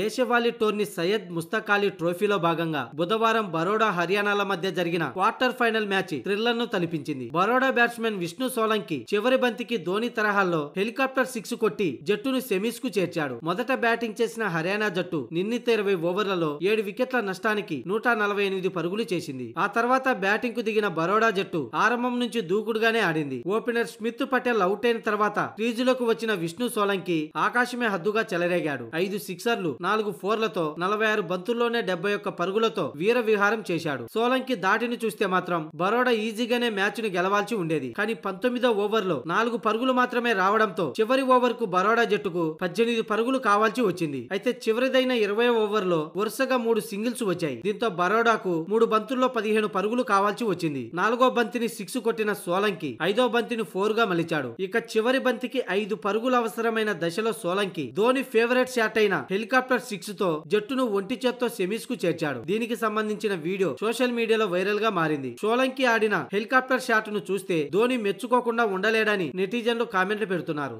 దేశవాళీ టోర్నీ సయ్యద్ ముస్తక్ అలీ ట్రోఫీలో భాగంగా బుధవారం బరోడా హర్యానాల మధ్య జరిగిన క్వార్టర్ ఫైనల్ మ్యాచ్ థ్రిల్లర్ ను తలపించింది బరోడా బ్యాట్స్మెన్ విష్ణు సోలంకి చివరి బంతికి ధోని తరహాల్లో హెలికాప్టర్ సిక్స్ కొట్టి జట్టును సెమీస్ కు చేర్చాడు మొదట బ్యాటింగ్ చేసిన హర్యానా జట్టు నిన్నీత ఇరవై ఓవర్లలో ఏడు వికెట్ల నష్టానికి నూట నలభై ఎనిమిది పరుగులు చేసింది ఆ తర్వాత బ్యాటింగ్ కు దిగిన బరోడా జట్టు ఆరంభం నుంచి దూకుడుగానే ఆడింది ఓపెనర్ స్మిత్ పటేల్ అవుట్ అయిన తర్వాత క్రీజులోకి వచ్చిన విష్ణు సోలంకి ఆకాశమే హద్దుగా చెలరేగాడు ఐదు సిక్సర్లు నాలుగు ఫోర్లతో నలభై ఆరు బంతుల్లోనే డెబ్బై ఒక్క పరుగులతో వీర విహారం చేశాడు సోలంకి దాటిని చూస్తే మాత్రం బరోడా ఈజీగానే మ్యాచ్ ను గెలవాల్సి ఉండేది కానీ పంతొమ్మిదో ఓవర్లో నాలుగు పరుగులు మాత్రమే రావడంతో చివరి ఓవర్ కు బరోడా జట్టుకు పద్దెనిమిది పరుగులు కావాల్సి వచ్చింది అయితే చివరిదైన ఇరవై ఓవర్లో వరుసగా మూడు సింగిల్స్ వచ్చాయి దీంతో బరోడాకు మూడు బంతుల్లో పదిహేను పరుగులు కావాల్సి వచ్చింది నాలుగో బంతిని సిక్స్ కొట్టిన సోలంకి ఐదో బంతిని ఫోర్ గా మలిచాడు ఇక చివరి బంతికి ఐదు పరుగులు అవసరమైన దశలో సోలంకి ధోని ఫేవరెట్ షాట్ అయిన హెలికాప్టర్ హెలికాప్టర్ సిక్స్ తో జట్టును ఒంటి చేత్తో సెమీస్ కు చేర్చాడు దీనికి సంబంధించిన వీడియో సోషల్ మీడియాలో వైరల్ గా మారింది సోలంకి ఆడిన హెలికాప్టర్ షాట్ ను చూస్తే ధోని మెచ్చుకోకుండా ఉండలేడని నెటిజన్లు కామెంట్లు పెడుతున్నారు